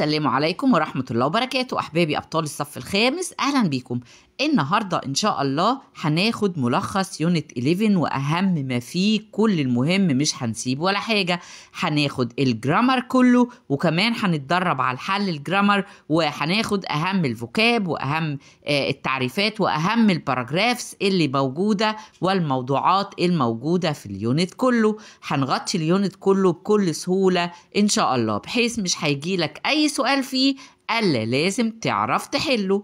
السلام عليكم ورحمة الله وبركاته أحبابي أبطال الصف الخامس أهلا بيكم النهاردة إن شاء الله هناخد ملخص يونت 11 وأهم ما فيه كل المهم مش هنسيب ولا حاجة هناخد الجرامر كله وكمان هنتدرب على الحل الجرامر وهناخد أهم الفوكاب وأهم آه، التعريفات وأهم الباراجرافز اللي موجودة والموضوعات الموجودة في اليونت كله هنغطي اليونت كله بكل سهولة إن شاء الله بحيث مش هيجيلك أي سؤال فيه الا لازم تعرف تحله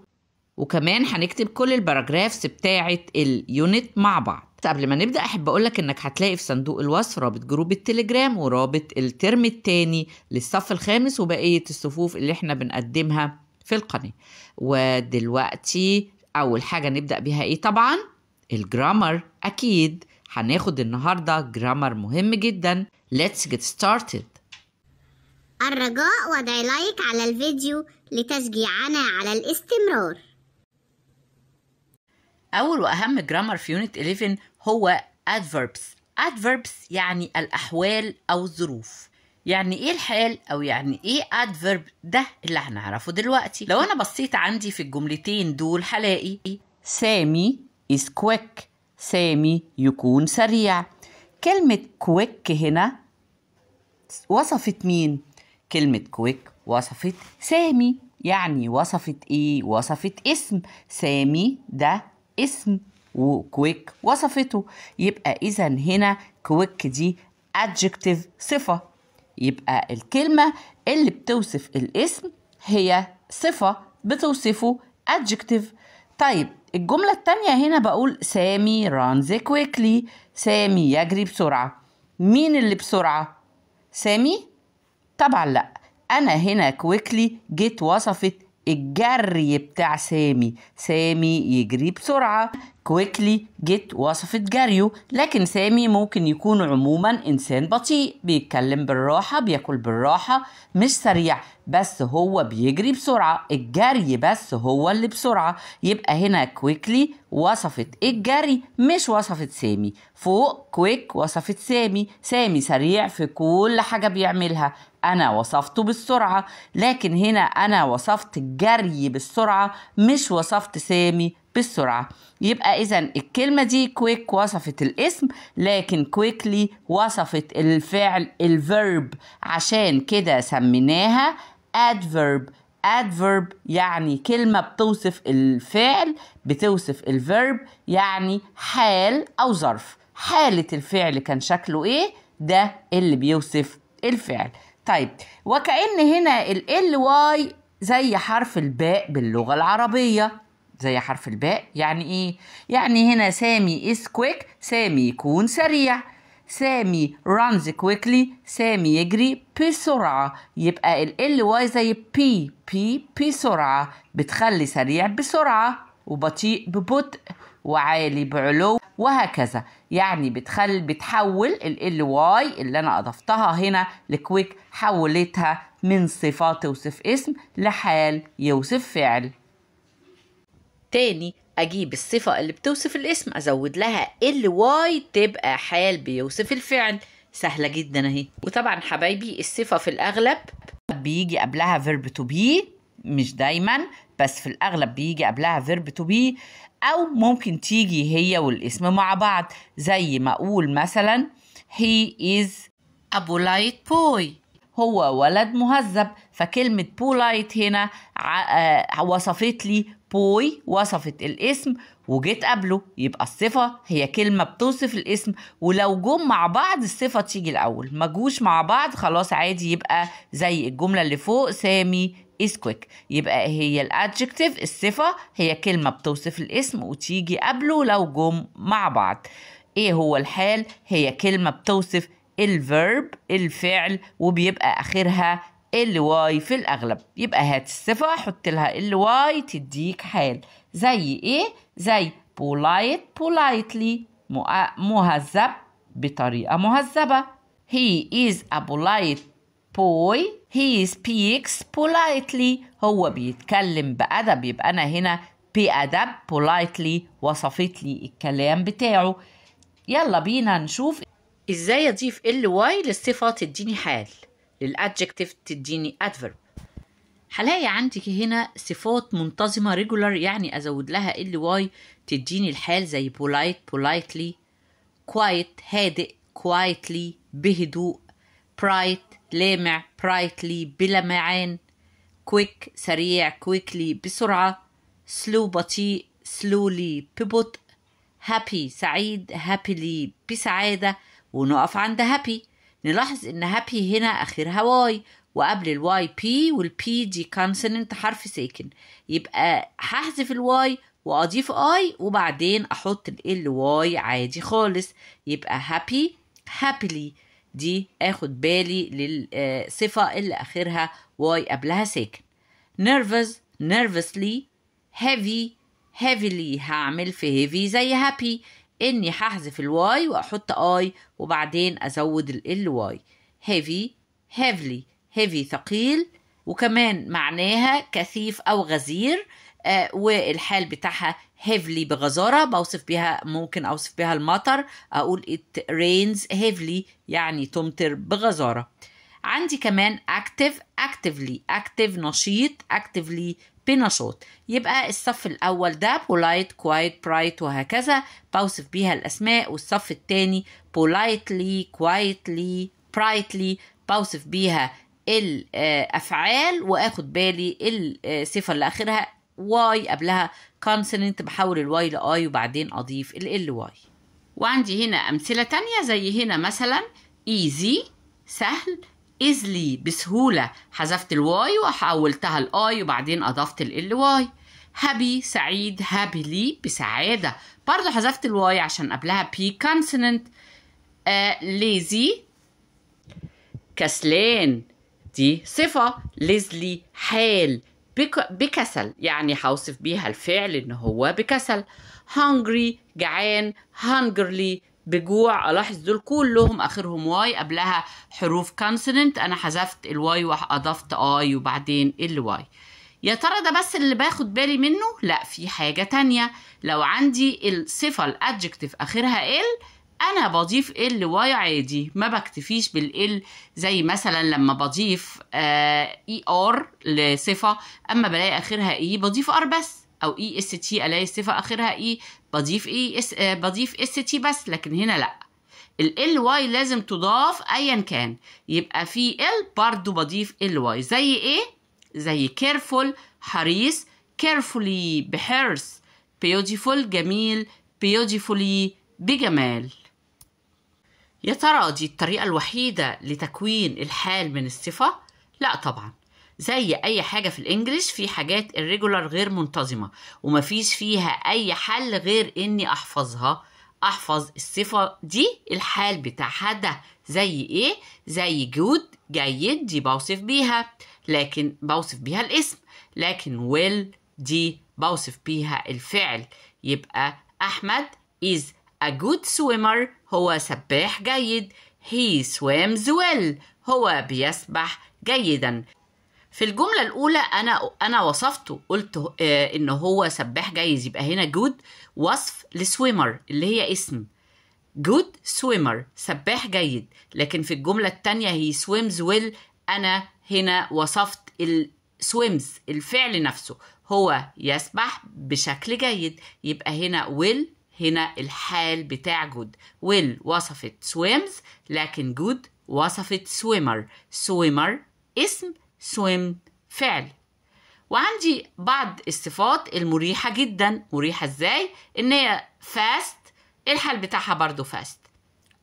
وكمان هنكتب كل الباراجرافز بتاعة اليونت مع بعض قبل ما نبدأ أحب أقولك إنك هتلاقي في صندوق الوصف رابط جروب التليجرام ورابط الترم الثاني للصف الخامس وبقية الصفوف اللي احنا بنقدمها في القناة ودلوقتي أول حاجة نبدأ بيها إيه طبعا الجرامر أكيد هناخد النهاردة جرامر مهم جدا Let's get started الرجاء وضع لايك على الفيديو لتشجيعنا على الاستمرار أول وأهم جرامر في يونت 11 هو adverbs adverbs يعني الأحوال أو الظروف يعني ايه الحال او يعني ايه adverb ده اللي هنعرفه دلوقتي لو انا بصيت عندي في الجملتين دول هلاقي سامي is quick سامي يكون سريع كلمة quick هنا وصفت مين كلمة كويك وصفت سامي يعني وصفت ايه وصفت اسم سامي ده اسم وكويك وصفته يبقى اذا هنا كويك دي adjective صفة يبقى الكلمة اللي بتوصف الاسم هي صفة بتوصفه adjective طيب الجملة التانية هنا بقول سامي runs quickly سامي يجري بسرعة مين اللي بسرعة؟ سامي طبعا لا انا هنا كويكلي جيت وصفت الجري بتاع سامي سامي يجري بسرعة كويكلي جيت وصفت جاريو لكن سامي ممكن يكون عموما إنسان بطيء بيتكلم بالراحة بياكل بالراحة مش سريع بس هو بيجري بسرعة الجري بس هو اللي بسرعة يبقى هنا كويكلي وصفت الجري مش وصفت سامي فوق كويك وصفت سامي سامي سريع في كل حاجة بيعملها أنا وصفته بالسرعة لكن هنا أنا وصفت الجري بالسرعة مش وصفت سامي بالسرعة يبقى إذا الكلمة دي كويك وصفت الاسم لكن كويكلي وصفت الفعل الفيرب عشان كده سميناها adverb adverb يعني كلمة بتوصف الفعل بتوصف الفيرب يعني حال أو ظرف حالة الفعل كان شكله إيه ده اللي بيوصف الفعل طيب وكأن هنا ال واي زي حرف الباء باللغة العربية زي حرف الباء يعني ايه يعني هنا سامي is quick سامي يكون سريع سامي runs quickly سامي يجري بسرعة يبقى ال ال واي زي P P بسرعة بتخلي سريع بسرعة وبطيء ببطء وعالي بعلو وهكذا يعني بتخل بتحول ال واي اللي انا اضفتها هنا لكويك حولتها من صفات توصف اسم لحال يوصف فعل تاني اجيب الصفة اللي بتوصف الاسم ازود لها ال واي تبقى حال بيوصف الفعل سهلة جدا اهي وطبعا حبايبي الصفة في الاغلب بيجي قبلها فيرب تو بي مش دايما بس في الاغلب بيجي قبلها فيرب تو بي او ممكن تيجي هي والاسم مع بعض زي ما اقول مثلا هي إز أبو لايت بوي هو ولد مهذب فكلمة بولايت هنا آه، وصفت لي بوي وصفت الاسم وجيت قبله يبقى الصفة هي كلمة بتوصف الاسم ولو جم مع بعض الصفة تيجي الأول ما جوش مع بعض خلاص عادي يبقى زي الجملة اللي فوق سامي is quick يبقى هي الادجكتيف الصفة هي كلمة بتوصف الاسم وتيجي قبله لو جم مع بعض ايه هو الحال هي كلمة بتوصف الفيرب الفعل وبيبقى اخرها ال واي في الاغلب يبقى هات الصفه حط لها ال واي تديك حال زي ايه زي polite politely مهذب بطريقه مهذبه he is a polite boy he speaks politely هو بيتكلم بأدب يبقى أنا هنا بأدب politely وصفت لي الكلام بتاعه يلا بينا نشوف ازاي اضيف ال واي للصفه تديني حال الادجكتيف تديني ادفرب هلاقي عندك هنا صفات منتظمة regular يعني أزود لها ال واي تديني الحال زي polite politely quiet هادئ quietly بهدوء bright لامع brightly بلمعان quick سريع quickly بسرعة slow بطيء slowly ببطء happy سعيد happily بسعادة ونقف عند happy نلاحظ ان هابي هنا اخرها واي وقبل الواي بي والبي دي كونسوننت حرف ساكن يبقى هحذف الواي واضيف اي وبعدين احط ال واي عادي خالص يبقى هابي هابيلي دي اخد بالي للصفة آه، اللي اخرها واي قبلها ساكن nervous nervously heavy heavily هعمل في heavy زي happy اني هحذف الواي واحط اي وبعدين ازود ال واي heavy heavily heavy ثقيل وكمان معناها كثيف او غزير آه والحال بتاعها heavily بغزارة بوصف بيها ممكن أوصف بيها المطر أقول it rains heavily يعني تمطر بغزارة عندي كمان active actively active نشيط actively بنشاط يبقى الصف الأول ده بولايت كوايت برايت وهكذا بوصف بيها الأسماء والصف الثاني بولايتلي كوايتلي برايتلي بوصف بيها الأفعال وآخد بالي الصفة اللي آخرها واي قبلها consonant بحول الواي لآي وبعدين أضيف ال ال واي وعندي هنا أمثلة تانية زي هنا مثلا ايزي سهل ايزلي بسهولة حذفت الواي وحولتها الاي وبعدين اضفت ال واي هابي سعيد هابيلي بسعادة برضو حذفت الواي عشان قبلها بي consonant آه، ليزي كسلان دي صفة ليزلي حال بك بكسل يعني هوصف بيها الفعل ان هو بكسل هانجري جعان هانجرلي بجوع الاحظ دول كلهم اخرهم واي قبلها حروف كونسوننت انا حذفت الواي واضفت اي وبعدين الواي يا ترى ده بس اللي باخد بالي منه لا في حاجة تانية لو عندي الصفة الادجكتيف اخرها ال انا بضيف ال واي عادي ما بكتفيش بالال زي مثلا لما بضيف اي آه، ار e لصفة اما بلاقي اخرها اي e بضيف ار بس او اي اس تي الاقي الصفه اخرها اي e، بضيف اي e اس آه، بضيف اس تي بس لكن هنا لا ال ال واي لازم تضاف ايا كان يبقى في ال برضو بضيف ال واي زي ايه زي كيرفول حريص carefully بحرص beautiful جميل beautifully بجمال يا ترى دي الطريقة الوحيدة لتكوين الحال من الصفة؟ لا طبعا زي اي حاجه في الانجليش في حاجات الريجولار غير منتظمه ومفيش فيها اي حل غير اني احفظها احفظ الصفه دي الحال بتاعها ده زي ايه زي جود جيد دي بوصف بيها لكن بوصف بيها الاسم لكن ويل دي بوصف بيها الفعل يبقى احمد is a good swimmer هو سباح جيد he swims well هو بيسبح جيدا في الجملة الأولى أنا أنا وصفته قلت آه، إن هو سباح جيد يبقى هنا جود وصف لسويمر اللي هي اسم جود سويمر سباح جيد لكن في الجملة التانية هي سويمز ويل أنا هنا وصفت السويمز الفعل نفسه هو يسبح بشكل جيد يبقى هنا ويل هنا الحال بتاع جود ويل وصفت سويمز لكن جود وصفت سويمر سويمر اسم swim فعل وعندي بعض الصفات المريحة جدا مريحة ازاي ان هي fast الحال بتاعها برضو fast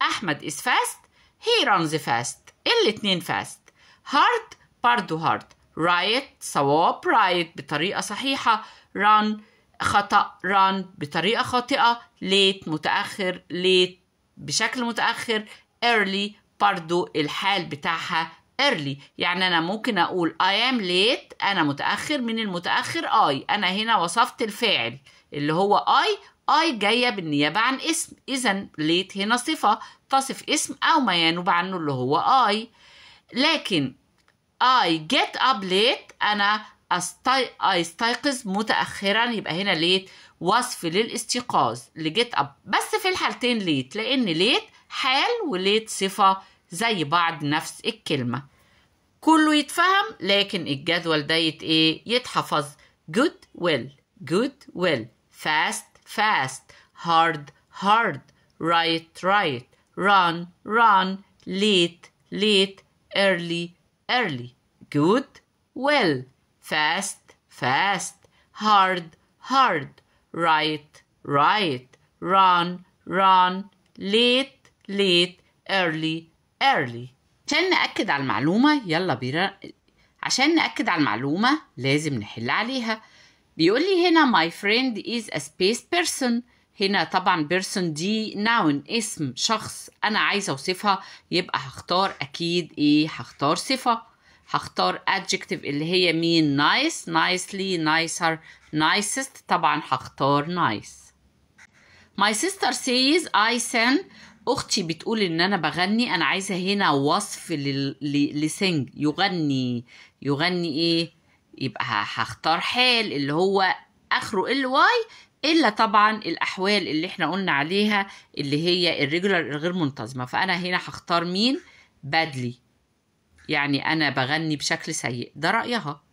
احمد is fast he runs fast الاتنين fast hard برضو hard right صواب right بطريقة صحيحة run خطأ run بطريقة خاطئة late متأخر late بشكل متأخر early برضو الحال بتاعها early يعني أنا ممكن أقول I am late أنا متأخر من المتأخر I أنا هنا وصفت الفاعل اللي هو I I جاية بالنيابة عن اسم إذا late هنا صفة تصف اسم أو ما ينوب عنه اللي هو I لكن I get up late أنا أستيقظ متأخرا يبقى هنا late وصف للاستيقاظ لجيت اب بس في الحالتين ليت لان ليت حال وليت صفه زي بعض نفس الكلمة كله يتفهم لكن الجدول ده يت ايه يتحفظ good will good will fast fast hard hard right right run run late late early early good will fast fast hard hard right right run run late late early early عشان نأكد على المعلومة يلا بينا عشان نأكد على المعلومة لازم نحل عليها بيقول لي هنا my friend is a space person هنا طبعا person دي noun اسم شخص أنا عايزة أوصفها يبقى هختار أكيد إيه هختار صفة هختار adjective اللي هي مين nice nicely nicer nicest طبعا هختار nice my sister says I send اختي بتقول ان انا بغني انا عايزه هنا وصف لسنج يغني يغني ايه يبقى هختار حال اللي هو اخره ال واي الا طبعا الاحوال اللي احنا قلنا عليها اللي هي الريجولر الغير منتظمه فانا هنا هختار مين بادلي يعني انا بغني بشكل سيء ده رايها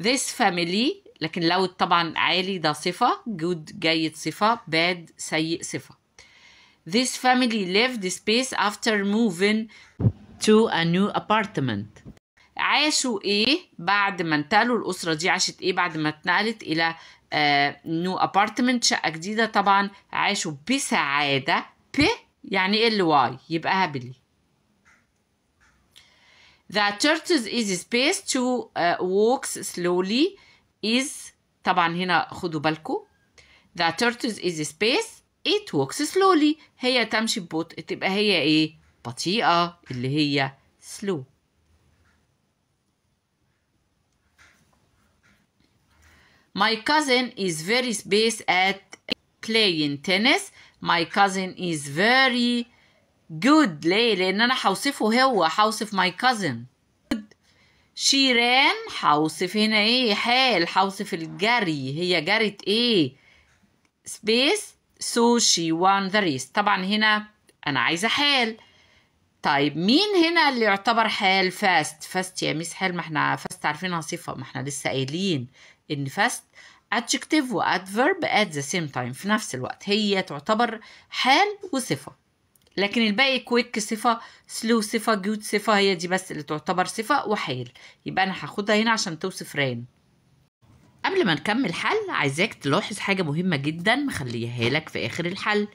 this family لكن لو طبعا عالي ده صفه جود جيد صفه باد سيء صفه This family left the space after moving to a new apartment. عاشوا ايه بعد ما انتقلوا الاسره دي عاشت ايه بعد ما اتنقلت الى نيو آه، ابارتمنت شقه جديده طبعا عاشوا بسعاده ب يعني إيه ال واي يبقى هابلي The turtles is space to uh, آه، walk slowly is طبعا هنا خدوا بالكم The turtles is space it walks slowly هي تمشي ببطء تبقى هي ايه بطيئة اللي هي slow My cousin is very space at playing tennis. My cousin is very good. ليه؟ لأن أنا هوصفه هو هوصف my cousin. Good. She ran هوصف هنا إيه؟ حال هوصف الجري هي جرت إيه؟ space So she won the race طبعا هنا أنا عايزة حال طيب مين هنا اللي يعتبر حال فاست فاست يا ميس حال ما احنا فاست عارفينها صفة ما احنا لسه قايلين إن فاست adjective و adverb at the same time في نفس الوقت هي تعتبر حال وصفة لكن الباقي كويك صفة سلو صفة جود صفة هي دي بس اللي تعتبر صفة وحال يبقى أنا هاخدها هنا عشان توصف ران قبل ما نكمل حل عايزاك تلاحظ حاجة مهمة جدا مخليها لك في آخر الحل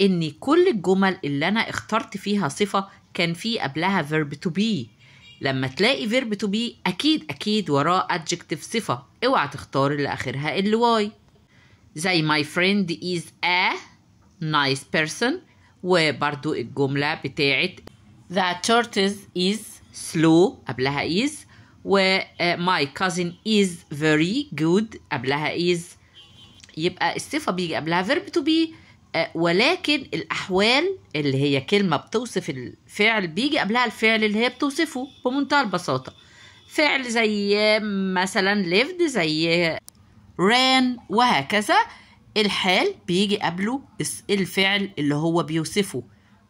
إن كل الجمل اللي أنا اخترت فيها صفة كان في قبلها verb to be لما تلاقي verb to be أكيد أكيد وراه adjective صفة اوعى تختار اللي آخرها ال y زي my friend is a nice person وبرضو الجملة بتاعت the tortoise is slow قبلها is و آه، my cousin is very good قبلها is يبقى الصفة بيجي قبلها verb to be آه، ولكن الأحوال اللي هي كلمة بتوصف الفعل بيجي قبلها الفعل اللي هي بتوصفه بمنتهى البساطة فعل زي مثلا lived زي ran وهكذا الحال بيجي قبله الفعل اللي هو بيوصفه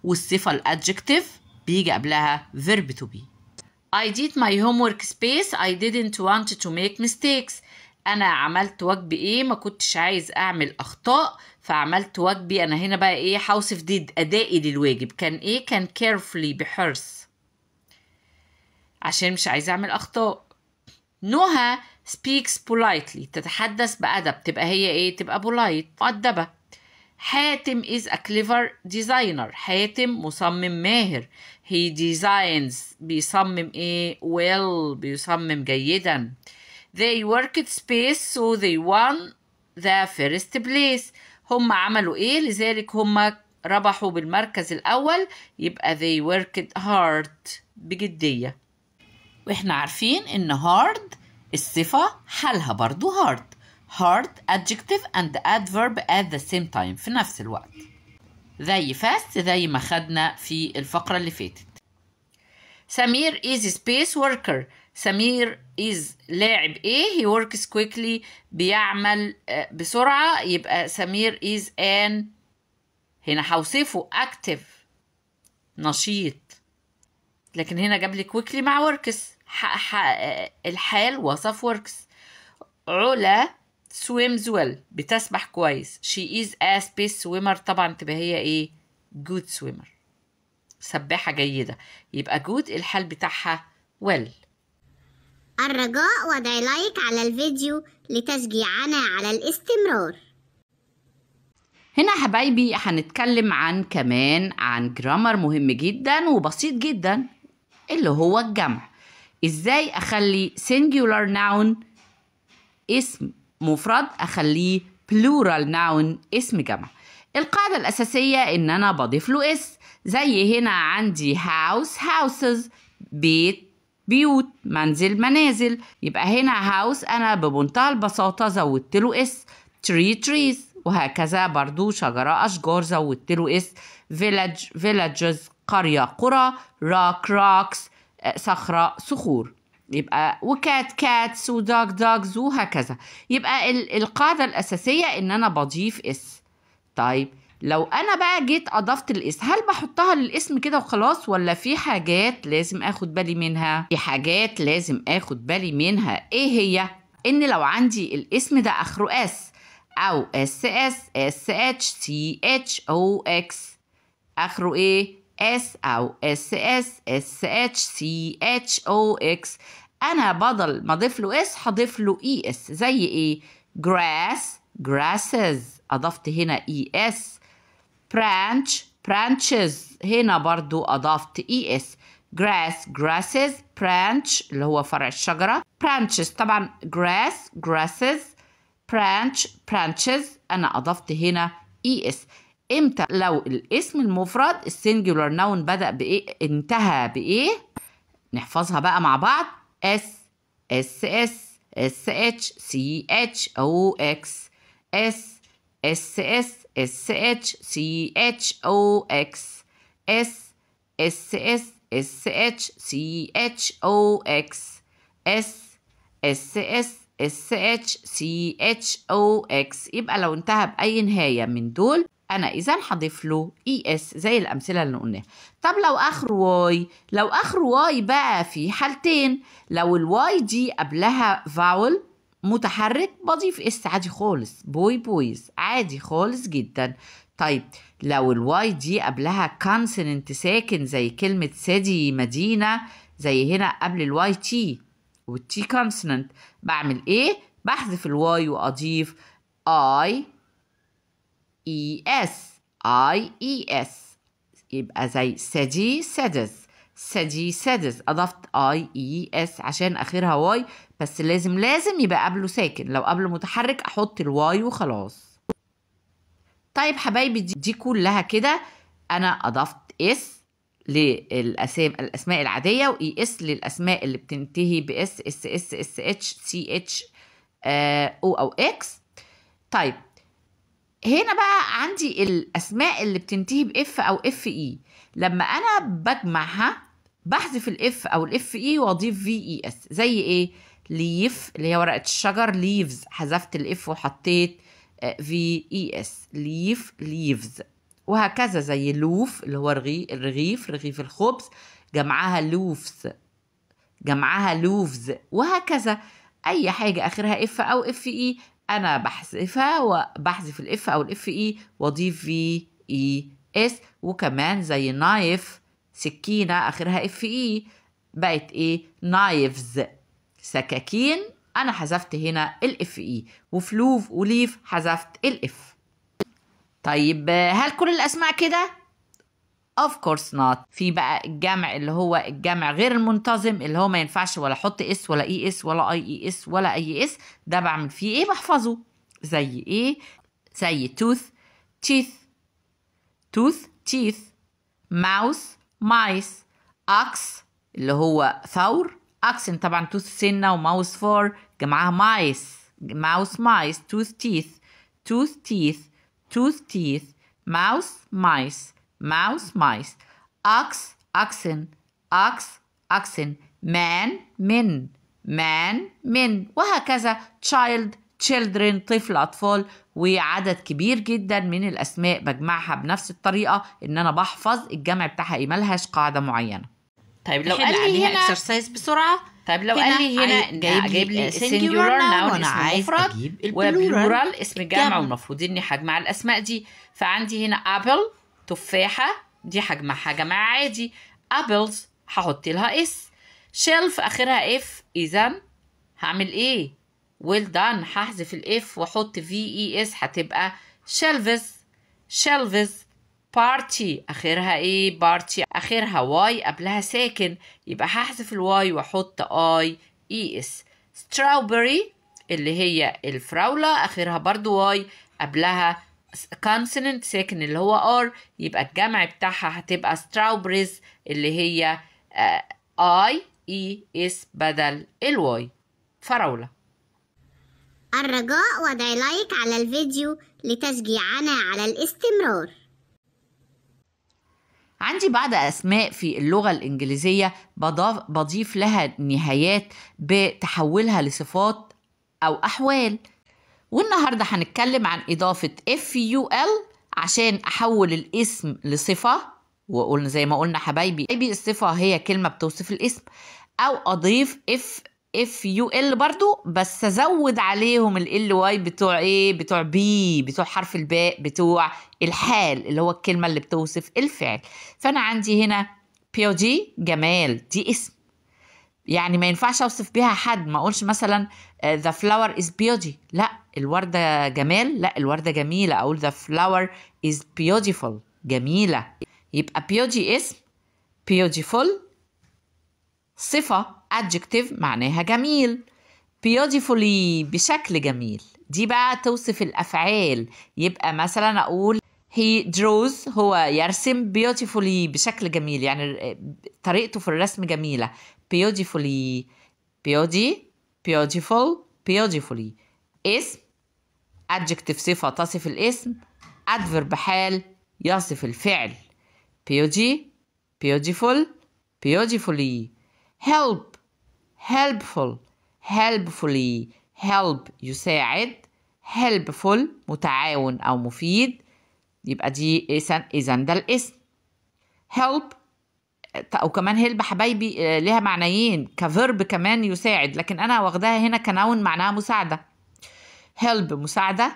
والصفة الأدجكتيف بيجي قبلها verb to be I did my homework space I didn't want to make mistakes أنا عملت واجبي إيه ما كنتش عايز أعمل أخطاء فعملت واجبي أنا هنا بقى إيه حوصف ديد أدائي للواجب كان إيه كان carefully بحرص عشان مش عايزة أعمل أخطاء نهى speaks politely تتحدث بأدب تبقى هي إيه تبقى polite مؤدبة حاتم is a clever designer حاتم مصمم ماهر he designs بيصمم ايه e, well بيصمم جيدا they worked space so they won the first place هم عملوا ايه لذلك هم ربحوا بالمركز الاول يبقى they worked hard بجدية واحنا عارفين ان hard الصفة حالها برضو hard hard adjective and adverb at the same time في نفس الوقت زي fast زي ما خدنا في الفقرة اللي فاتت سمير is a space worker سمير is لاعب ايه he works quickly بيعمل آه، بسرعة يبقى سمير is an هنا هوصفه active نشيط لكن هنا جاب لي quickly مع works آه، الحال وصف works علا swims well بتسبح كويس she is a space swimmer طبعا تبقى هي ايه good swimmer سباحة جيدة يبقى good الحال بتاعها well الرجاء وضع لايك على الفيديو لتشجيعنا على الاستمرار هنا حبايبي هنتكلم عن كمان عن جرامر مهم جدا وبسيط جدا اللي هو الجمع ازاي اخلي singular noun اسم مفرد أخليه plural noun اسم جمع القاعدة الأساسية إن أنا بضيف له اس زي هنا عندي house houses بيت بيوت منزل منازل يبقى هنا هاوس أنا بمنتهى البساطة زودت له اس تري تريز وهكذا برضو شجرة أشجار زودت له اس فيلاج villages قرية قرى راك rocks صخرة صخور يبقى وكات كاتس ودوج دوجز وهكذا يبقى القاعدة الأساسية إن أنا بضيف اس طيب لو أنا بقى جيت أضفت الاس هل بحطها للاسم كده وخلاص ولا في حاجات لازم أخد بالي منها في حاجات لازم أخد بالي منها إيه هي إن لو عندي الاسم ده آخره اس أو اس اس اس اتش سي اتش او اكس آخره إيه S او اس اس انا بدل ما اضيف له S هضيف له اي زي ايه grass grasses اضفت هنا ES branch branches هنا برضو اضفت ES grass grasses branch اللي هو فرع الشجرة branches طبعا grass grasses branch branches أنا أضفت هنا es امتى لو الاسم المفرد السنجولار ناون بدأ بايه انتهى بايه نحفظها بقى مع بعض اس اس اس اس اتش سي اتش او اكس اس اس اس اس اتش سي اتش او اكس اس اس اس اس اتش سي اتش او اكس اس اس اس اس اتش سي اتش او اكس يبقى لو انتهى باي نهايه من دول انا اذا هضيف له اي e اس زي الامثله اللي قلناها طب لو اخر واي لو اخر واي بقى في حالتين لو الواي دي قبلها فاول متحرك بضيف اس عادي خالص بوي بويز عادي خالص جدا طيب لو الواي دي قبلها كونسننت ساكن زي كلمة سادي مدينة زي هنا قبل الواي تي والتي كونسننت بعمل ايه؟ بحذف الواي واضيف اي E S I E S يبقى زي سدي سدس سدي سدس أضفت I E S عشان آخرها واي بس لازم لازم يبقى قبله ساكن لو قبله متحرك أحط الواي وخلاص طيب حبايبي دي, دي كلها كده أنا أضفت اس للأسام الأسماء العادية وإي اس e للأسماء اللي بتنتهي S إس إس إس إتش سي إتش أو أو إكس طيب هنا بقى عندي الاسماء اللي بتنتهي باف او اف اي e. لما انا بجمعها بحذف الاف او الاف اي e واضيف في اي اس زي ايه ليف اللي هي ورقه الشجر ليفز حذفت الاف وحطيت في اي اس ليف ليفز وهكذا زي لوف اللي هو الرغيف رغيف الخبز جمعها لوفز جمعها لوفز وهكذا اي حاجه اخرها اف او اف اي e انا بحذفها وبحذف الاف او الاف اي e واضيف في اي اس وكمان زي نايف سكينه اخرها اف اي e. بقت ايه نايفز سكاكين انا حذفت هنا الاف اي e. وفلوف وليف حذفت الاف طيب هل كل الاسماء كده اوف كورس نوت في بقى الجمع اللي هو الجمع غير المنتظم اللي هو ما ينفعش ولا احط اس ولا اي اس ولا اي اي اس ولا اي اس ده بعمل فيه ايه بحفظه زي ايه زي توث تيث توث تيث ماوس مايس اكس اللي هو ثور اكسن طبعا توث سنه وماوس فور جمعها مايس ماوس مايس توث تيث توث تيث توث تيث ماوس مايس ماوس مايس أكس أكسن أكس أكسن مان من مان من وهكذا child children طفل أطفال وعدد كبير جدا من الأسماء بجمعها بنفس الطريقة إن أنا بحفظ الجمع بتاعها إيه ملهاش قاعدة معينة طيب لو طيب، قال لي هنا اكسرسايز بسرعه طيب لو قال لي هنا جايب لي, لي سنجولار ناون وانا عايز مفرد البلورال اسم الجمع والمفروض اني هجمع الاسماء دي فعندي هنا ابل تفاحة دي حجمها حجم عادي ابلز هحط لها اس شيلف اخرها اف اذا هعمل ايه ويل دان هحذف الاف واحط في اي اس هتبقى شيلفز شيلفز بارتي اخرها ايه بارتي اخرها واي قبلها ساكن يبقى هحذف الواي واحط اي اي اس ستراوبري اللي هي الفراولة اخرها برضو واي قبلها consonant ساكن اللي هو R يبقى الجمع بتاعها هتبقى strawberries اللي هي آه، I E S بدل الواي فراولة الرجاء وضع لايك على الفيديو لتشجيعنا على الاستمرار عندي بعض أسماء في اللغة الإنجليزية بضيف لها نهايات بتحولها لصفات أو أحوال والنهارده هنتكلم عن إضافة FUL عشان أحول الاسم لصفة وقلنا زي ما قلنا حبايبي حبايبي الصفة هي كلمة بتوصف الاسم أو أضيف F اف يو ال برضو بس ازود عليهم ال واي بتوع ايه بتوع بي بتوع حرف الباء بتوع الحال اللي هو الكلمه اللي بتوصف الفعل فانا عندي هنا جي جمال دي اسم يعني ما ينفعش اوصف بيها حد ما اقولش مثلا ذا فلاور از بيوتي لا الورده جمال لا الورده جميله اقول ذا فلاور از بيوتيفول جميله يبقى بيوتي اسم بيوتيفول صفه adjective معناها جميل بيوتيفولي بشكل جميل دي بقى توصف الافعال يبقى مثلا اقول هي دروز هو يرسم بيوتيفولي بشكل جميل يعني آه، طريقته في الرسم جميله beautifully beauty beautiful beautifully اسم adjective صفة تصف الاسم adverb حال يصف الفعل beauty beautiful beautifully help helpful helpfully help يساعد helpful متعاون أو مفيد يبقى دي إذا ده الاسم help او كمان هلب حبايبي آه، لها معنيين كفيرب كمان يساعد لكن انا واخداها هنا كنون معناها مساعده هلب مساعده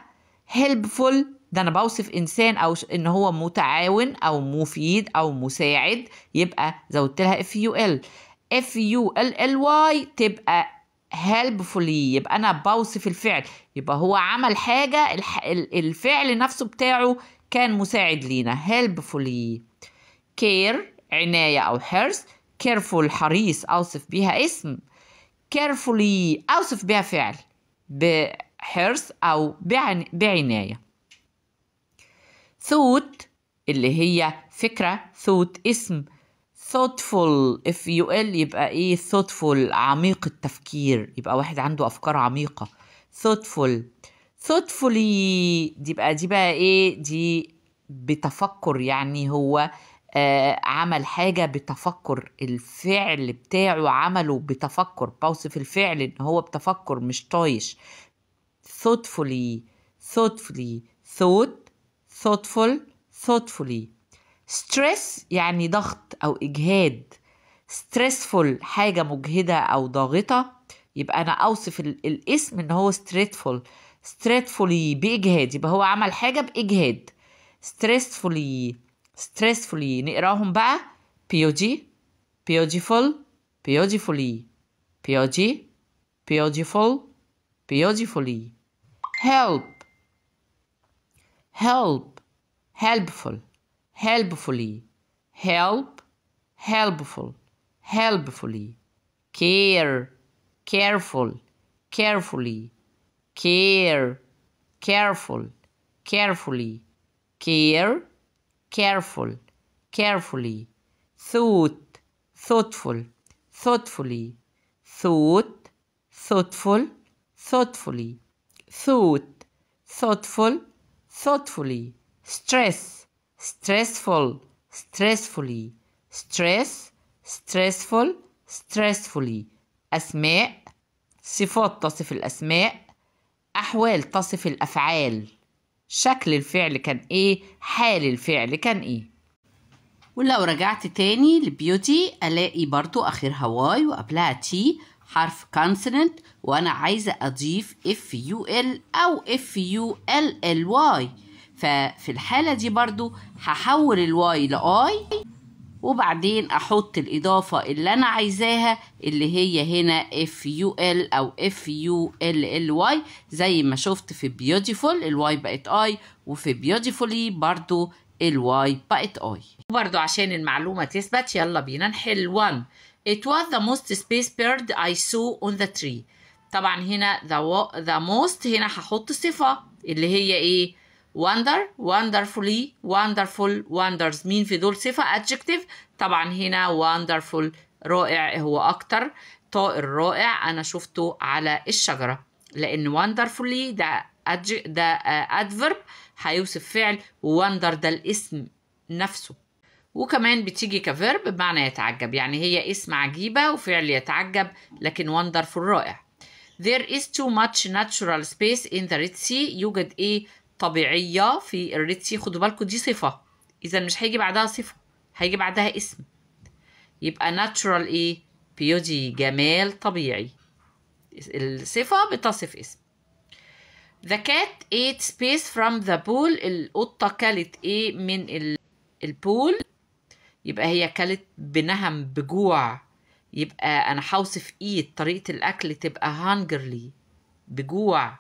هيلبفول ده انا بوصف انسان او ان هو متعاون او مفيد او مساعد يبقى زودت لها اف يو ال اف يو ال ال واي تبقى هيلبفولي يبقى انا بوصف الفعل يبقى هو عمل حاجه الفعل نفسه بتاعه كان مساعد لينا هيلبفولي كير عناية أو حرص careful حريص أوصف بها اسم carefully أوصف بها فعل بحرص أو بعن... بعناية thought اللي هي فكرة thought اسم thoughtful if you will يبقى ايه thoughtful عميق التفكير يبقى واحد عنده أفكار عميقة thoughtful thoughtfully دي بقى دي بقى ايه دي بتفكر يعني هو آه، عمل حاجة بتفكر الفعل بتاعه عمله بتفكر بوصف الفعل ان هو بتفكر مش طايش thoughtfully thoughtfully thought thoughtful thoughtfully stress يعني ضغط او اجهاد stressful حاجة مجهدة او ضاغطة يبقى انا اوصف الاسم ان هو stressful stressfully باجهاد يبقى هو عمل حاجة باجهاد stressfully stressfully نقراهم بقى beauty beautiful beautifully beauty beautiful beautifully help help helpful helpfully help helpful helpfully care careful carefully care careful carefully care careful, carefully, thought, thoughtful, thoughtfully, thought, thoughtful, thoughtfully, thought, thoughtful, thoughtfully, stress, stressful, stressfully, stress, stressful, stressfully, أسماء صفات تصف الأسماء أحوال تصف الأفعال شكل الفعل كان ايه حال الفعل كان ايه ولو رجعت تاني لبيوتي الاقي برضو اخرها واي وقبلها تي حرف كونسوننت وانا عايزه اضيف اف يو ال او اف يو ال ال واي ففي الحاله دي برضو هحول الواي لاي وبعدين احط الاضافة اللي انا عايزاها اللي هي هنا FUL او FULLY زي ما شفت في beautiful الواي بقت اي وفي beautifully e برضو الواي بقت اي وبرضو عشان المعلومة تثبت يلا بينا نحل 1 It was the most space bird I saw on the tree طبعا هنا the, the most هنا هحط صفة اللي هي ايه wonder wonderfully wonderful wonders مين في دول صفة adjective طبعا هنا wonderful رائع هو أكتر طائر رائع أنا شفته على الشجرة لأن wonderfully ده ده adverb هيوصف فعل ووندر ده الاسم نفسه وكمان بتيجي كفيرب بمعنى يتعجب يعني هي اسم عجيبة وفعل يتعجب لكن وندرفول رائع There is too much natural space in the Red Sea يوجد ايه طبيعية في الريتسي خدوا بالكم دي صفة إذا مش هيجي بعدها صفة هيجي بعدها اسم يبقى natural إيه بيوتي جمال طبيعي الصفة بتصف اسم The cat ate space from the pool القطة كلت ايه من ال... البول يبقى هي كلت بنهم بجوع يبقى انا هوصف ايه طريقة الاكل تبقى hungry بجوع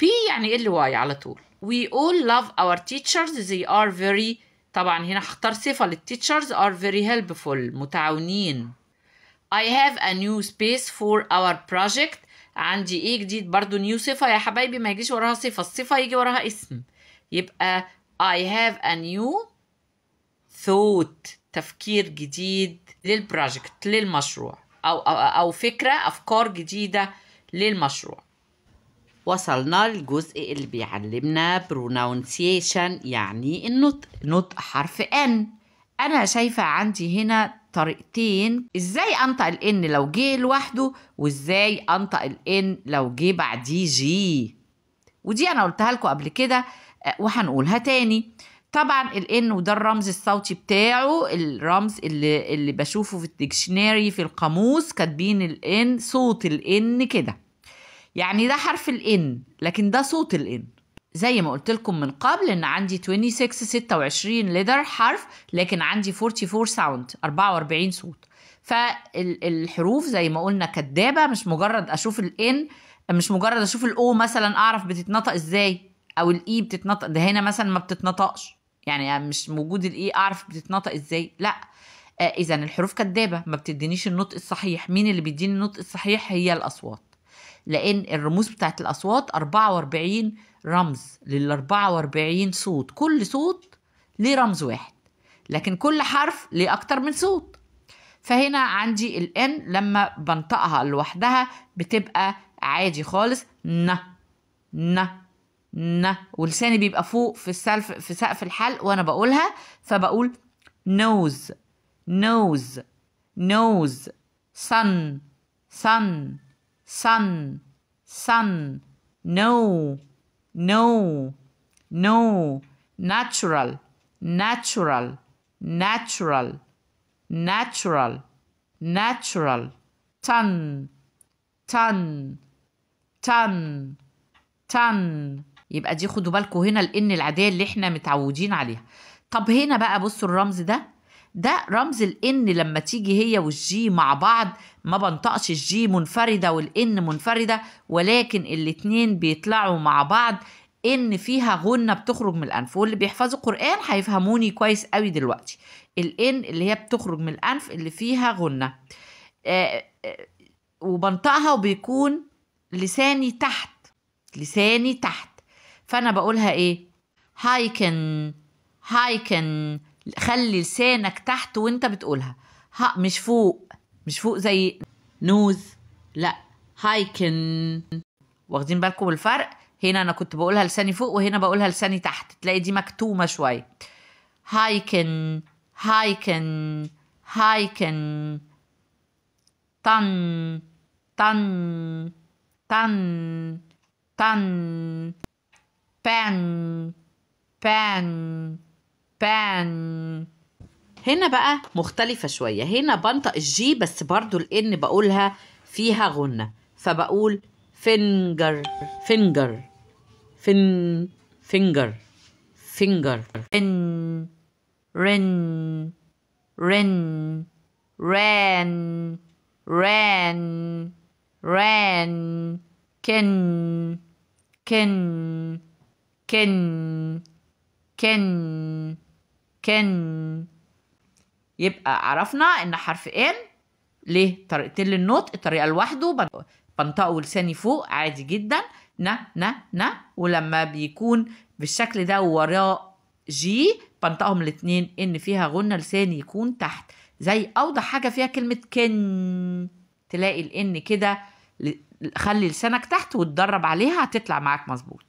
بي يعني إيه ال واي على طول we all love our teachers they are very طبعا هنا هختار صفة للتيتشرز are very helpful متعاونين I have a new space for our project عندي ايه جديد برضو نيو صفة يا حبايبي ما يجيش وراها صفة الصفة يجي وراها اسم يبقى I have a new thought تفكير جديد للبروجكت للمشروع أو, أو, أو فكرة أفكار جديدة للمشروع وصلنا للجزء اللي بيعلمنا pronunciation يعني النطق نطق حرف N أنا شايفة عندي هنا طريقتين ازاي انطق الان لو جه لوحده وازاي انطق الان لو جه بعديه جي ودي انا قلتها لكم قبل كده آه، وهنقولها تاني طبعا الان وده الرمز الصوتي بتاعه الرمز اللي اللي بشوفه في الديكشناري في القاموس كاتبين الان صوت الان كده يعني ده حرف الان لكن ده صوت الان زي ما قلت لكم من قبل ان عندي 26 26 لدر حرف لكن عندي 44 ساوند 44 صوت فالحروف زي ما قلنا كدابه مش مجرد اشوف الان مش مجرد اشوف الاو مثلا اعرف بتتنطق ازاي او الاي e بتتنطق ده هنا مثلا ما بتتنطقش يعني مش موجود الاي e، اعرف بتتنطق ازاي لا آه، اذا الحروف كدابه ما بتدينيش النطق الصحيح مين اللي بيديني النطق الصحيح هي الاصوات لان الرموز بتاعت الاصوات 44 رمز لل 44 صوت كل صوت ليه رمز واحد لكن كل حرف ليه اكتر من صوت فهنا عندي الان لما بنطقها لوحدها بتبقى عادي خالص ن ن ن ولساني بيبقى فوق في السلف في سقف الحلق وانا بقولها فبقول نوز نوز نوز sun sun sun sun no no no natural natural natural natural natural tan tan tan tan يبقى دي خدوا بالكم هنا الان العاديه اللي احنا متعودين عليها طب هنا بقى بصوا الرمز ده ده رمز الان لما تيجي هي والجي مع بعض ما بنطقش الجي منفردة والان منفردة ولكن الاتنين بيطلعوا مع بعض ان فيها غنة بتخرج من الانف واللي بيحفظوا القرآن هيفهموني كويس قوي دلوقتي الان اللي هي بتخرج من الانف اللي فيها غنة آه، آه، وبنطقها وبيكون لساني تحت لساني تحت فانا بقولها ايه هايكن هايكن خلي لسانك تحت وانت بتقولها ها مش فوق مش فوق زي نوز لا هايكن واخدين بالكم بالفرق هنا انا كنت بقولها لساني فوق وهنا بقولها لساني تحت تلاقي دي مكتومه شويه هايكن هايكن هايكن طن طن طن طن بان بان بان هنا بقى مختلفة شوية هنا بنطق الجي بس برضو الان بقولها فيها غنة فبقول فينجر فينجر فين فينجر فينجر رن رن رن ران ران ران كن كن كن كن كان يبقى عرفنا ان حرف ان ليه طريقتين للنطق الطريقه لوحده بنطقه لساني فوق عادي جدا ن ن ن ولما بيكون بالشكل ده وراء جي بنطقهم الاتنين ان فيها غنى لساني يكون تحت زي اوضح حاجه فيها كلمه كن تلاقي الان كده خلي لسانك تحت وتدرب عليها هتطلع معاك مظبوط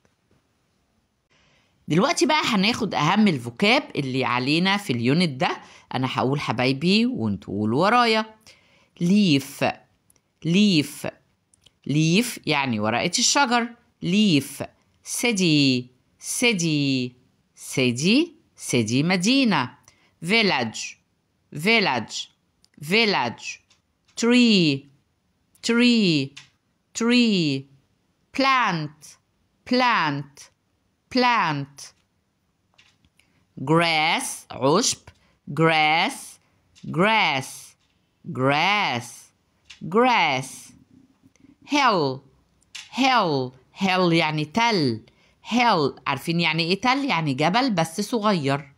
دلوقتي بقى هناخد اهم الفوكاب اللي علينا في اليونت ده انا هقول حبايبي وانتوا قولوا ورايا ليف ليف ليف يعني ورقة الشجر ليف سيدي سيدي سيدي سيدي مدينة فيلاج فيلاج فيلاج تري تري تري بلانت بلانت plant grass عشب grass grass grass grass hell hell hell يعني تل hell عارفين يعني ايه تل يعني جبل بس صغير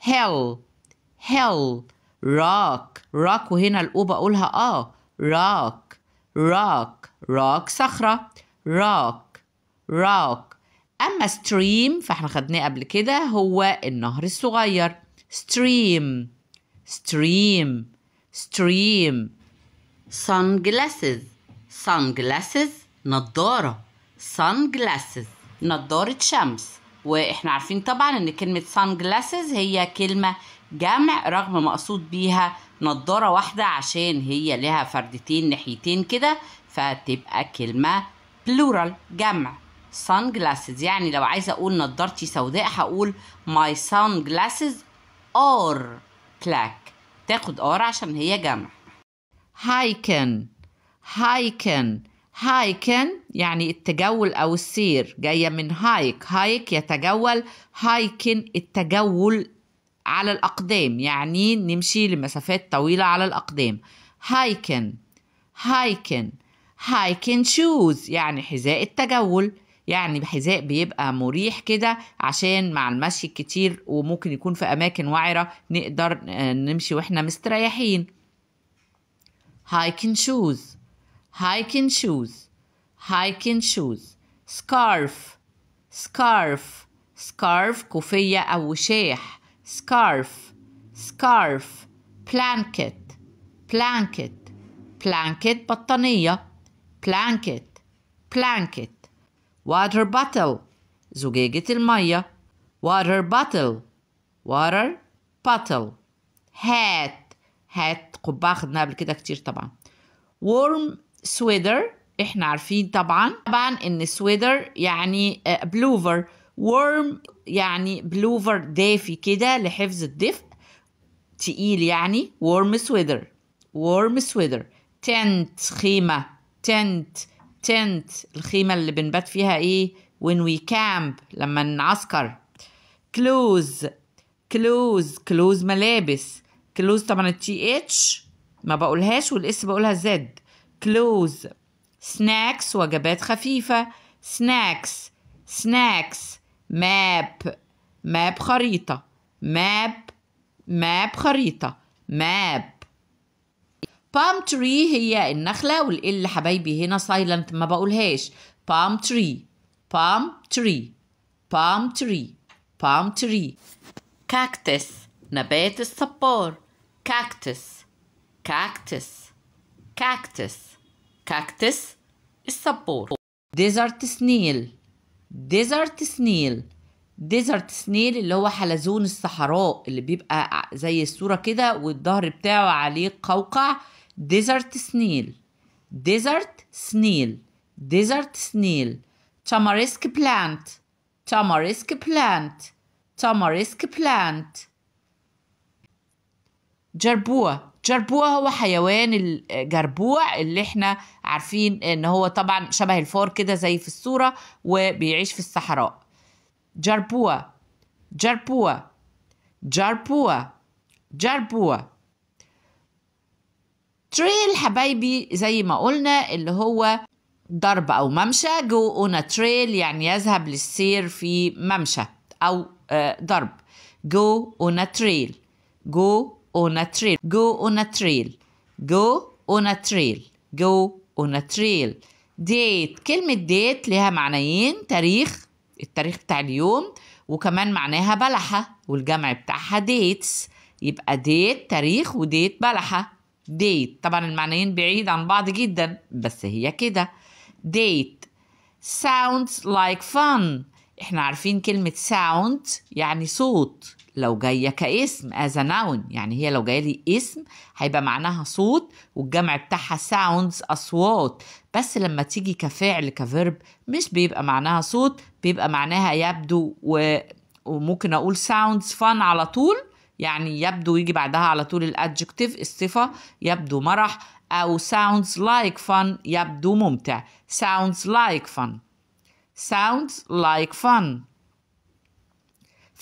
hell hell rock rock وهنا الاو بقولها اه rock rock rock صخرة rock rock أما stream فاحنا خدناه قبل كده هو النهر الصغير stream stream stream sunglasses sunglasses نضارة sunglasses نضارة شمس واحنا عارفين طبعا ان كلمة sunglasses هي كلمة جمع رغم مقصود بيها نضارة واحدة عشان هي لها فردتين ناحيتين كده فتبقى كلمة plural جمع sunglasses يعني لو عايزه اقول نضارتي سوداء هقول my sunglasses are black تاخد ار عشان هي جمع هايكن هايكن هايكن يعني التجول او السير جايه من هايك هايك يتجول هايكن التجول على الاقدام يعني نمشي لمسافات طويله على الاقدام هايكن هايكن هايكن شوز يعني حذاء التجول يعني بحذاء بيبقى مريح كده عشان مع المشي الكتير وممكن يكون في أماكن وعرة نقدر آه، نمشي وإحنا مستريحين hiking shoes hiking shoes hiking shoes scarf scarf scarf كوفية أو وشاح scarf scarf blanket blanket blanket بطانية blanket blanket water bottle زجاجة المية water bottle water bottle hat hat قبعة خدناها قبل كده كتير طبعا warm sweater احنا عارفين طبعا طبعا ان sweater يعني بلوفر eh, warm يعني بلوفر دافي كده لحفظ الدفء تقيل يعني warm sweater warm sweater tent خيمة tent التنت الخيمة اللي بنبات فيها ايه when we camp لما نعسكر كلوز كلوز كلوز ملابس كلوز طبعا التي اتش ما بقولهاش والاس بقولها زد كلوز سناكس وجبات خفيفة سناكس سناكس ماب ماب خريطة ماب ماب خريطة ماب بام تري هي النخلة والإل حبايبي هنا سايلنت ما بقولهاش بام تري بام تري بام تري بام تري كاكتس نبات الصبار كاكتس كاكتس كاكتس كاكتس الصبور ديزرت سنيل ديزرت سنيل ديزرت سنيل اللي هو حلزون الصحراء اللي بيبقى زي الصورة كده والظهر بتاعه عليه قوقع ديزرت سنيل ديزرت سنيل ديزرت سنيل تاماريسك بلانت تاماريسك بلانت تاماريسك بلانت جربوه جربوع هو حيوان الجربوع اللي احنا عارفين ان هو طبعا شبه الفار كده زي في الصورة وبيعيش في الصحراء جربوع جربوع جربوع جربوع تريل حبايبي زي ما قلنا اللي هو ضرب أو ممشى جو أون تريل يعني يذهب للسير في ممشى أو آه، ضرب جو أون تريل جو أون تريل جو أون تريل جو أون تريل جو أون تريل ديت كلمة ديت لها معنيين تاريخ التاريخ بتاع اليوم وكمان معناها بلحة والجمع بتاعها ديتس يبقى ديت تاريخ وديت بلحة ديت طبعا المعنيين بعيد عن بعض جدا بس هي كده ديت sounds like fun احنا عارفين كلمة sound يعني صوت لو جاية كاسم as a noun يعني هي لو جاية لي اسم هيبقى معناها صوت والجمع بتاعها sounds أصوات بس لما تيجي كفعل كفيرب مش بيبقى معناها صوت بيبقى معناها يبدو و... وممكن أقول sounds fun على طول يعني يبدو يجي بعدها على طول الادجكتيف الصفة يبدو مرح أو sounds like fun يبدو ممتع sounds like fun sounds like fun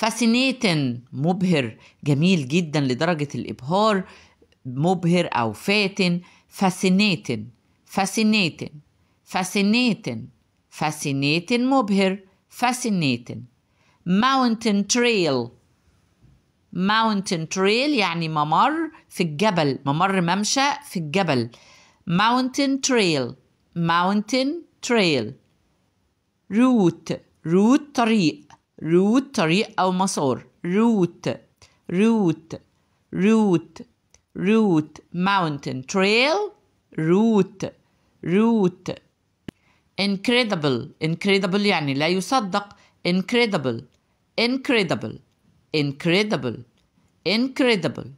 fascinating مبهر جميل جدا لدرجة الإبهار مبهر أو فاتن fascinating fascinating fascinating fascinating مبهر fascinating mountain trail ماونتن تريل يعني ممر في الجبل ممر ممشى في الجبل ماونتن تريل ماونتن تريل روت روت طريق روت طريق او مسار روت روت روت روت ماونتن تريل روت روت incredible incredible يعني لا يصدق incredible incredible incredible incredible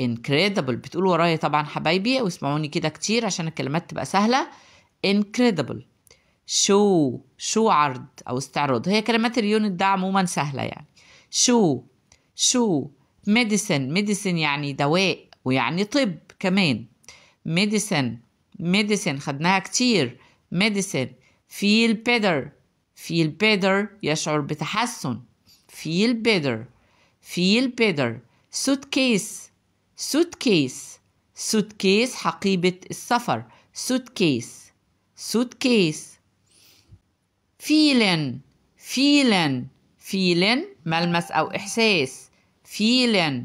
incredible بتقول ورايا طبعا حبايبي واسمعوني كده كتير عشان الكلمات تبقى سهله incredible شو شو عرض او استعراض هي كلمات اليونت ده عموما سهله يعني شو شو ميديسن ميديسن يعني دواء ويعني طب كمان ميديسن ميديسن خدناها كتير ميديسن فيل بيدر فيل بيدر يشعر بتحسن feel better feel better suitcase suitcase suitcase حقيبة السفر suitcase suitcase feeling feeling feeling ملمس أو إحساس feeling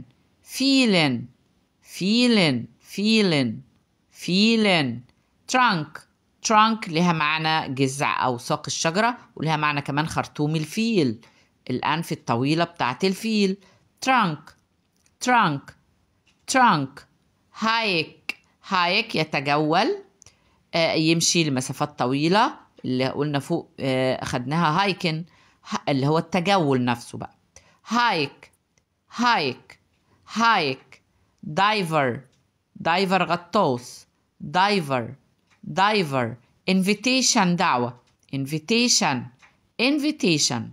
feeling feeling feeling feeling trunk trunk لها معنى جذع أو ساق الشجرة ولها معنى كمان خرطوم الفيل الأنف الطويلة بتاعة الفيل trunk trunk trunk هايك هايك يتجول آه، يمشي لمسافات طويلة اللي قلنا فوق آه، أخدناها هايكن اللي هو التجول نفسه بقى هايك هايك هايك دايفر دايفر غطوس دايفر دايفر invitation دعوة invitation invitation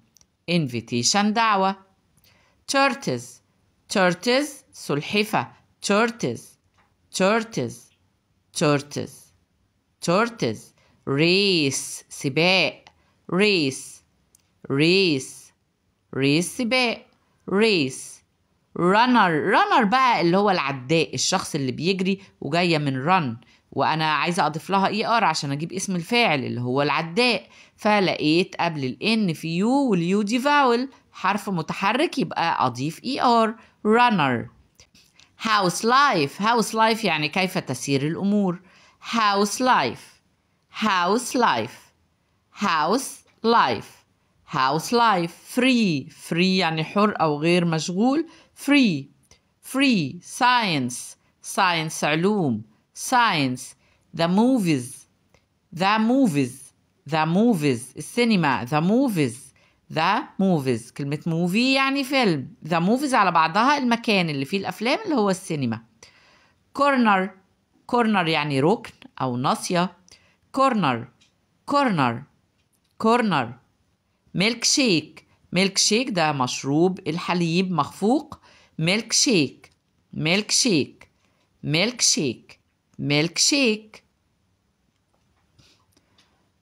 invitation دعوة churches churches سلحفة churches churches churches turtles race سباق race race race سباق race runner runner بقى اللي هو العداء الشخص اللي بيجري وجاية من run وأنا عايزة أضيف لها إي e ER عشان أجيب اسم الفاعل اللي هو العداء فلقيت قبل الان في يو واليو دي فاول حرف متحرك يبقى اضيف اي ER ار runner house life house life يعني كيف تسير الامور house life house life house life house life free free يعني حر او غير مشغول free free science science علوم science the movies the movies ذا موفيز السينما ذا موفيز ذا موفيز كلمة موفي يعني فيلم ذا موفيز على بعضها المكان اللي فيه الأفلام اللي هو السينما كورنر كورنر يعني ركن أو ناصية كورنر كورنر كورنر ميلك شيك ميلك شيك ده مشروب الحليب مخفوق ميلك شيك ميلك شيك ميلك شيك ميلك شيك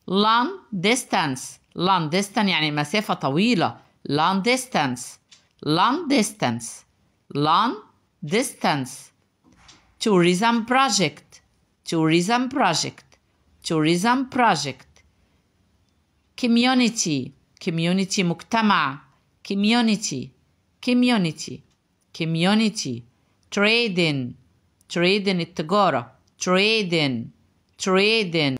long distance long distance يعني مسافة طويلة long distance long distance long distance tourism project tourism project tourism project community community مجتمع community community community trading trading التجارة trading trading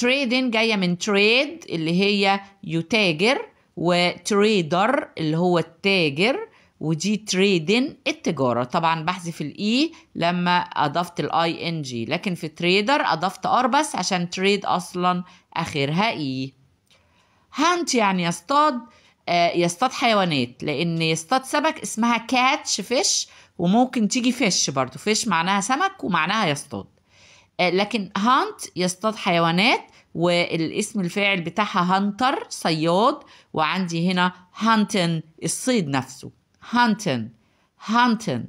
تريدين جايه من تريد اللي هي يتاجر وتريدر اللي هو التاجر ودي تريدين التجاره طبعا بحذف الاي e لما اضفت الاي ان جي لكن في تريدر اضفت ار بس عشان تريد اصلا اخرها اي e. هانت يعني يصطاد آه، يصطاد حيوانات لان يصطاد سمك اسمها كاتش فيش وممكن تيجي فيش برضو فيش معناها سمك ومعناها يصطاد آه، لكن هانت يصطاد حيوانات والاسم الفاعل بتاعها هانتر صياد وعندي هنا هانتن الصيد نفسه هانتن هانتن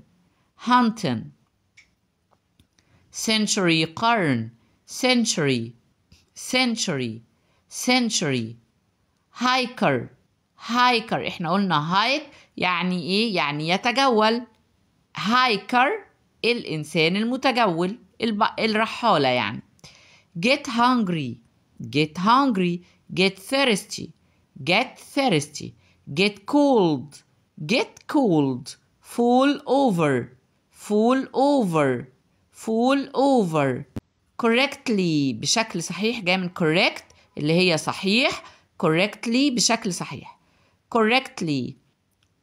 هانتن century قرن century century century هايكر هايكر احنا قلنا هايك يعني ايه يعني يتجول هايكر الانسان المتجول الرحالة يعني get hungry get hungry get thirsty get thirsty get cold get cold fall over fall over fall over correctly بشكل صحيح جاي من correct اللي هي صحيح correctly بشكل صحيح correctly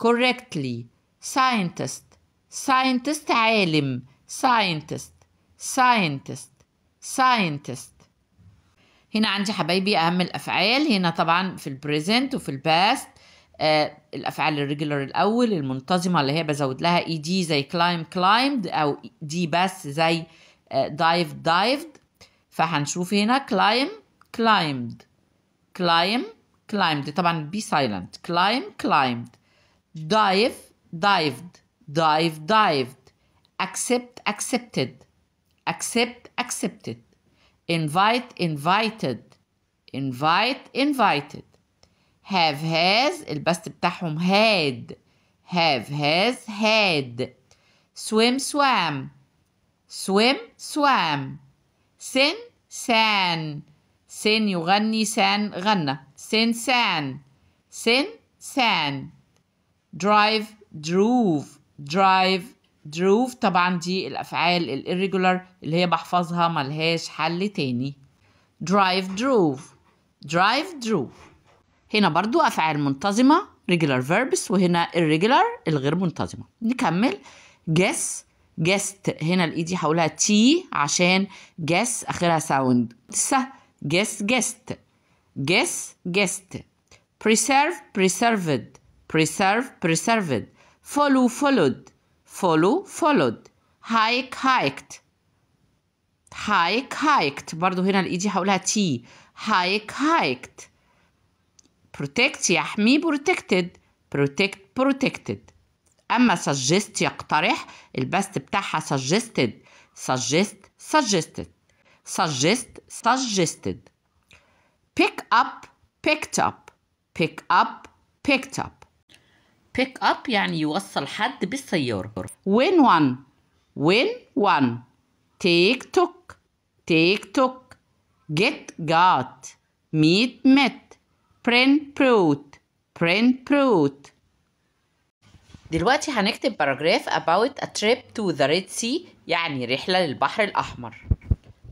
correctly scientist scientist عالم scientist scientist scientist هنا عندي حبايبي أهم الأفعال هنا طبعا في البريزنت وفي الباست آه الأفعال الريجولر الأول المنتظمة اللي هي بزود لها اي e دي زي كلايم climbed أو دي بس زي دايف آه دايفد فهنشوف هنا كلايم climbed climb climbed طبعا بي سايلنت climb climbed dive dived dive dived accept accepted accept accepted invite invited invite invited have has البست بتاعهم had have has had swim swam swim swam sin san sin يغني san غنى sin san sin san drive drove drive دروف طبعا دي الأفعال الإريجولار اللي هي بحفظها ملهاش حل تاني درايف دروف درايف دروف هنا برضو أفعال منتظمة regular verbs وهنا irregular الغير منتظمة نكمل guess guessed هنا الإيدي حولها تي عشان guess آخرها sound س guess guessed guess guessed preserve preserved preserve preserved follow followed follow followed hike hiked hike hiked برضو هنا الايدي دي هقولها تي hike hiked protect يحمي protected protect protected اما suggest يقترح البست بتاعها suggested suggest suggested suggest suggested pick up picked up pick up picked up pick up يعني يوصل حد بالسيارة when one when one take took take took get got meet met print proved print proved دلوقتي هنكتب باراجراف about a trip to the Red Sea يعني رحلة للبحر الأحمر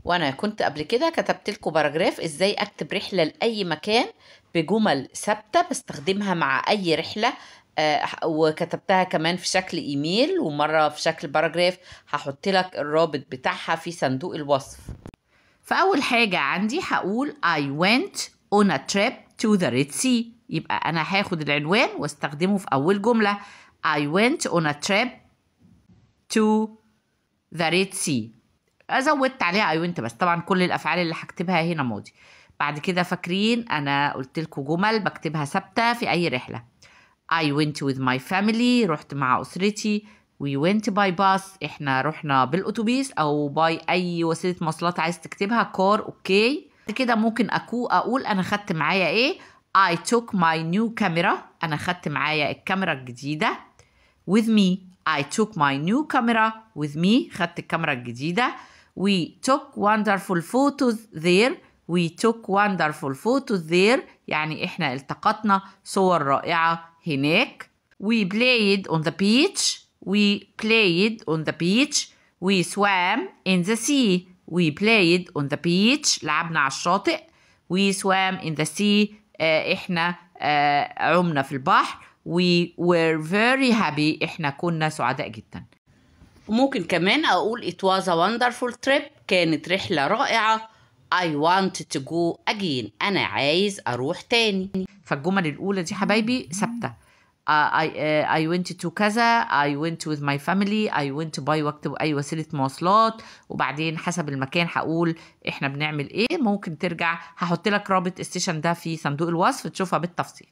وأنا كنت قبل كده كتبت لكم باراجراف إزاي أكتب رحلة لأي مكان بجمل ثابتة بستخدمها مع أي رحلة آه، وكتبتها كمان في شكل ايميل ومره في شكل باراجراف هحط لك الرابط بتاعها في صندوق الوصف فاول حاجه عندي هقول I went on a trip to the Red Sea يبقى انا هاخد العنوان واستخدمه في اول جمله I went on a trip to the Red Sea زودت عليها I went بس طبعا كل الافعال اللي هكتبها هنا ماضي بعد كده فاكرين انا قلت لكم جمل بكتبها ثابته في اي رحله I went with my family رحت مع أسرتي we went by bus احنا رحنا بالأتوبيس أو باي أي وسيلة مواصلات عايز تكتبها كار أوكي كده ممكن أكو أقول أنا خدت معايا إيه I took my new camera أنا خدت معايا الكاميرا الجديدة with me I took my new camera with me خدت الكاميرا الجديدة We took wonderful photos there We took wonderful photos there يعني إحنا التقطنا صور رائعة هناك we played on the beach we played on the beach we swam in the sea we played on the beach لعبنا على الشاطئ we swam in the sea uh, احنا uh, عمنا في البحر we were very happy احنا كنا سعداء جدا وممكن كمان اقول it was a wonderful trip كانت رحله رائعه I want to go again أنا عايز أروح تاني فالجمل الأولى دي حبايبي ثابتة uh, I, uh, I went to كذا I went with my family I went by وقت أي وسيلة مواصلات وبعدين حسب المكان هقول إحنا بنعمل إيه ممكن ترجع هحط لك رابط السيشن ده في صندوق الوصف تشوفها بالتفصيل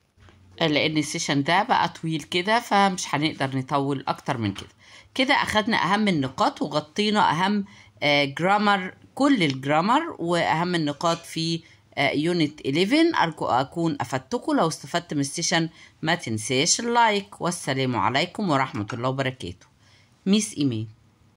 آه، لأن السيشن ده بقى طويل كده فمش هنقدر نطول أكتر من كده كده أخدنا أهم النقاط وغطينا أهم جرامر آه، كل الجرامر واهم النقاط في يونت آه، 11 أرجو أكون أفدتكم لو استفدت من السيشن ما تنساش اللايك والسلام عليكم ورحمة الله وبركاته ميس إيمان